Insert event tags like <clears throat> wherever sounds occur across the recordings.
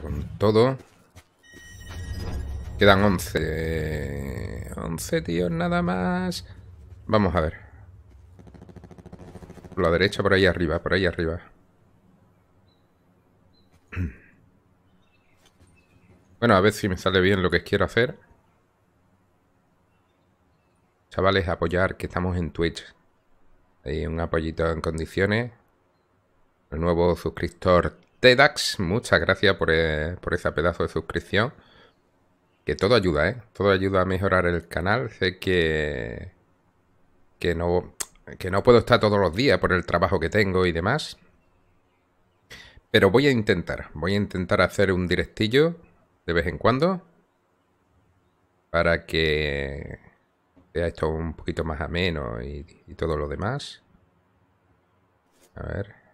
con todo. Quedan 11. 11 tíos nada más. Vamos a ver. Por la derecha, por ahí arriba, por ahí arriba. <clears throat> Bueno, a ver si me sale bien lo que quiero hacer. Chavales, apoyar, que estamos en Twitch. Hay un apoyito en condiciones. El nuevo suscriptor TEDAX, muchas gracias por, e, esa ese pedazo de suscripción. Que todo ayuda, ¿eh? Todo ayuda a mejorar el canal. Sé que, que, no, que no puedo estar todos los días por el trabajo que tengo y demás. Pero voy a intentar, voy a intentar hacer un directillo de vez en cuando para que sea esto un poquito más ameno y todo lo demás. A ver.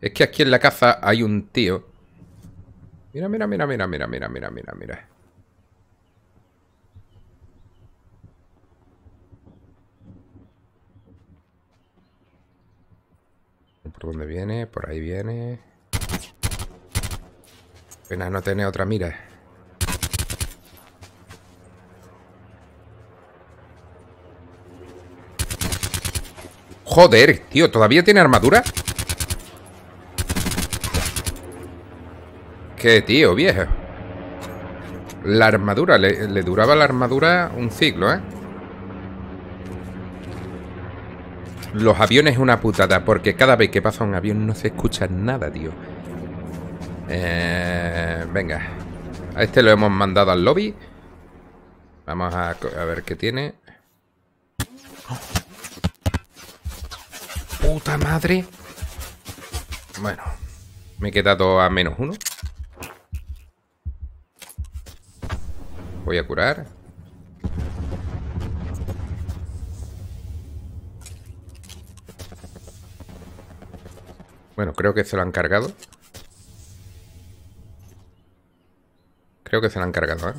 Es que aquí en la caza hay un tío. Mira, mira, mira, mira, mira, mira, mira, mira, mira. ¿Por dónde viene? Por ahí viene. Pena no tiene otra mira. Joder, tío, ¿todavía tiene armadura? tío, viejo La armadura, le, duraba la armadura un ciclo, ¿eh? Los aviones es una putada, porque cada vez que pasa un avión no se escucha nada, tío. Eh, venga. A este lo hemos mandado al lobby. Vamos a, a ver qué tiene. ¡Puta madre! Bueno, me he quedado a menos uno. voy a curar. Bueno, creo que se lo han cargado. Creo que se lo han cargado, ¿eh?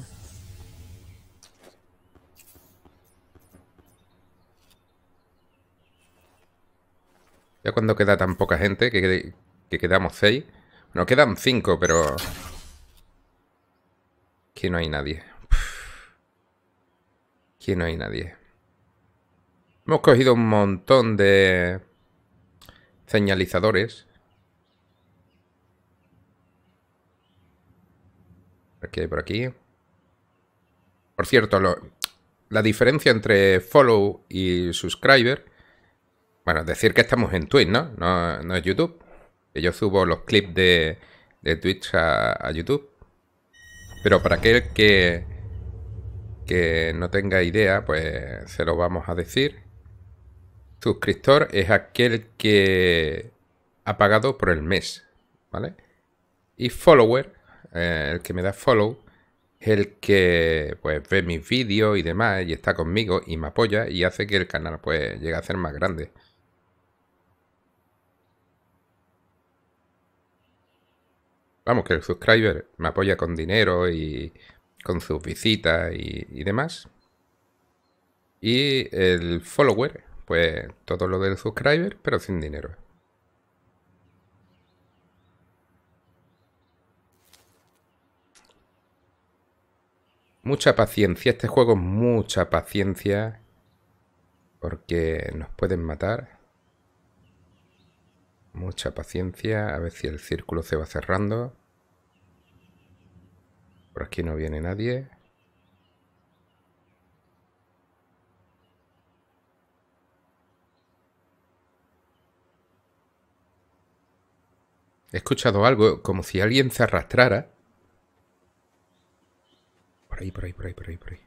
Ya cuando queda tan poca gente, que, que quedamos seis? Nos quedan cinco, pero... que no hay nadie no hay nadie. Hemos cogido un montón de señalizadores. Aquí por aquí. Por cierto, la diferencia entre follow y subscriber... Bueno, decir que estamos en Twitch, ¿no? No, es YouTube. yo subo los clips de, de Twitch a, a, YouTube. Pero para aquel que, que no tenga idea, pues se lo vamos a decir. Suscriptor es aquel que ha pagado por el mes, ¿vale? Y follower, eh, el que me da follow, es el que pues ve mis vídeos y demás y está conmigo y me apoya y hace que el canal pues llegue a ser más grande. Vamos, que el subscriber me apoya con dinero y con sus visitas y, demás. Y el follower, pues todo lo del subscriber, pero sin dinero. Mucha paciencia, este juego mucha paciencia. Porque nos pueden matar. Mucha paciencia, a ver si el círculo se va cerrando. Por aquí no viene nadie. He escuchado algo como si alguien se arrastrara. Por ahí, por ahí, por ahí, por ahí, por ahí.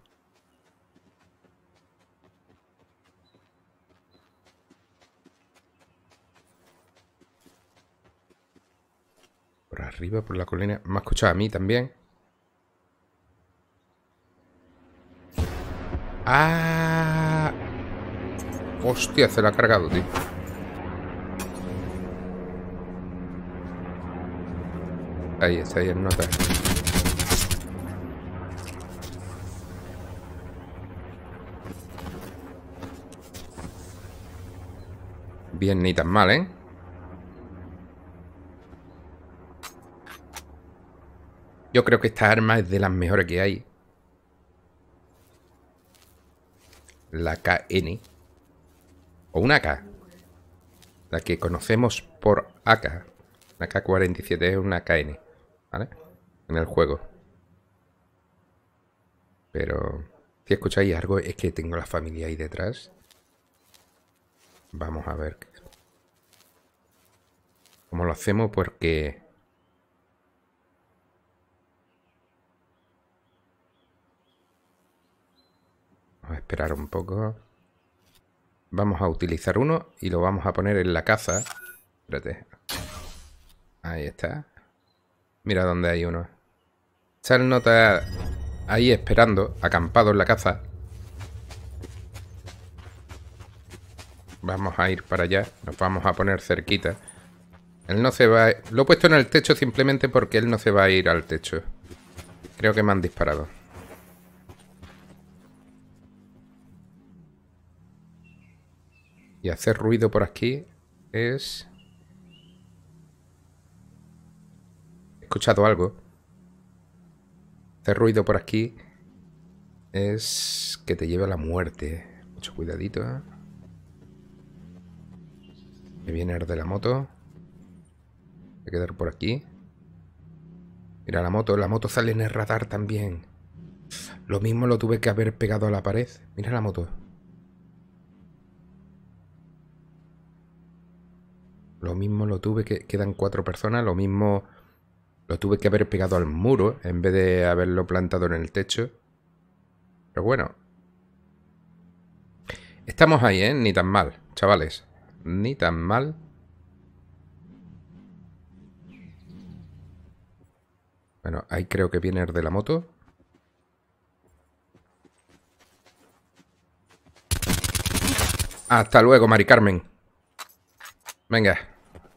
Por arriba, por la colina. Me ha escuchado a mí también. Ah. Hostia, se la ha cargado, tío. Ahí está, ahí en nota. Bien, ni tan mal, ¿eh? Yo creo que esta arma es de las mejores que hay. la KN o una K. la que conocemos por AK, la K47 es una KN, ¿vale? En el juego. Pero si escucháis algo es que tengo la familia ahí detrás. Vamos a ver. ¿Cómo lo hacemos? Porque Vamos a esperar un poco. Vamos a utilizar uno y lo vamos a poner en la caza. Espérate. Ahí está. Mira dónde hay uno. no nota ahí esperando, acampado en la caza. Vamos a ir para allá. Nos vamos a poner cerquita. Él no se va... A... Lo he puesto en el techo simplemente porque él no se va a ir al techo. Creo que me han disparado. Y hacer ruido por aquí es... He escuchado algo. Hacer ruido por aquí es que te lleve a la muerte. Mucho cuidadito. ¿eh? Me viene el de la moto. Voy a quedar por aquí. Mira la moto. La moto sale en el radar también. Lo mismo lo tuve que haber pegado a la pared. Mira la moto. Lo mismo lo tuve que. Quedan cuatro personas. Lo mismo lo tuve que haber pegado al muro en vez de haberlo plantado en el techo. Pero bueno. Estamos ahí, ¿eh? Ni tan mal, chavales. Ni tan mal. Bueno, ahí creo que viene el de la moto. Hasta luego, Mari Carmen. Venga.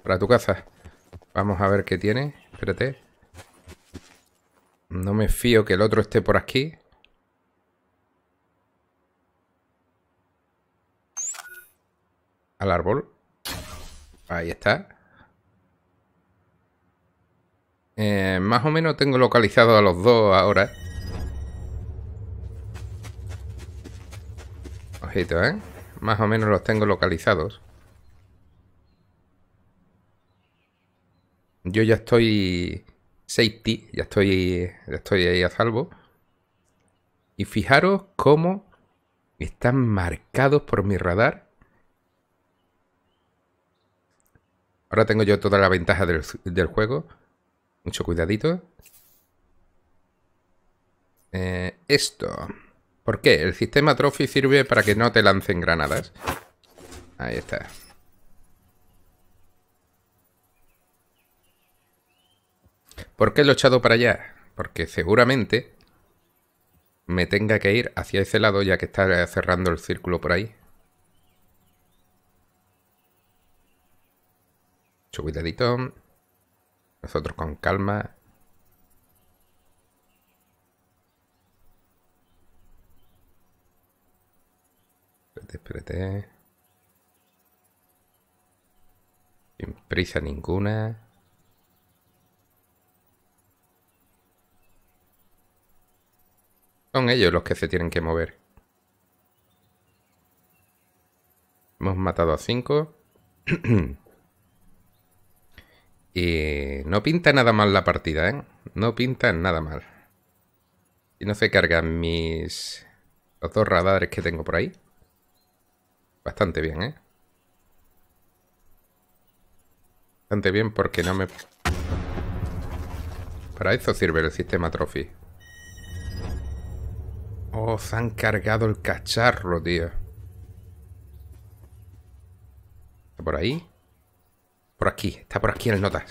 Para tu casa. Vamos a ver qué tiene. Espérate. No me fío que el otro esté por aquí. Al árbol. Ahí está. Eh, más o menos tengo localizado a los dos ahora. Ojito, ¿eh? Más o menos los tengo localizados. Yo ya estoy safety, ya estoy, ya estoy ahí a salvo. Y fijaros cómo están marcados por mi radar. Ahora tengo yo toda la ventaja del, juego. Mucho cuidadito. Eh, esto. ¿Por qué? El sistema Trophy sirve para que no te lancen granadas. Ahí está. ¿Por qué lo he echado para allá? Porque seguramente me tenga que ir hacia ese lado ya que está cerrando el círculo por ahí. Mucho cuidadito. Nosotros con calma. Espérate, espérate. Sin prisa ninguna. ellos los que se tienen que mover. Hemos matado a cinco <clears throat> y no pinta nada mal la partida, ¿eh? No pinta nada mal. Y no se cargan mis... Los dos radares que tengo por ahí. Bastante bien, ¿eh? Bastante bien porque no me... Para eso sirve el sistema Trophy. Oh, se han cargado el cacharro, tío. ¿Está por ahí? Por aquí, está por aquí en el notas.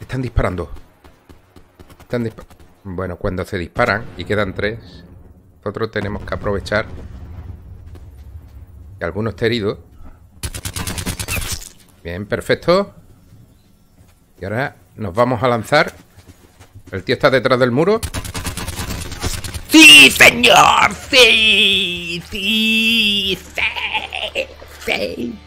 Están disparando. Están Bueno, cuando se disparan y quedan tres, nosotros tenemos que aprovechar que alguno esté herido. Bien, perfecto. Y ahora nos vamos a lanzar. El tío está detrás del muro. ¡Sí, señor! ¡Sí! ¡Sí! ¡Sí! ¡Sí!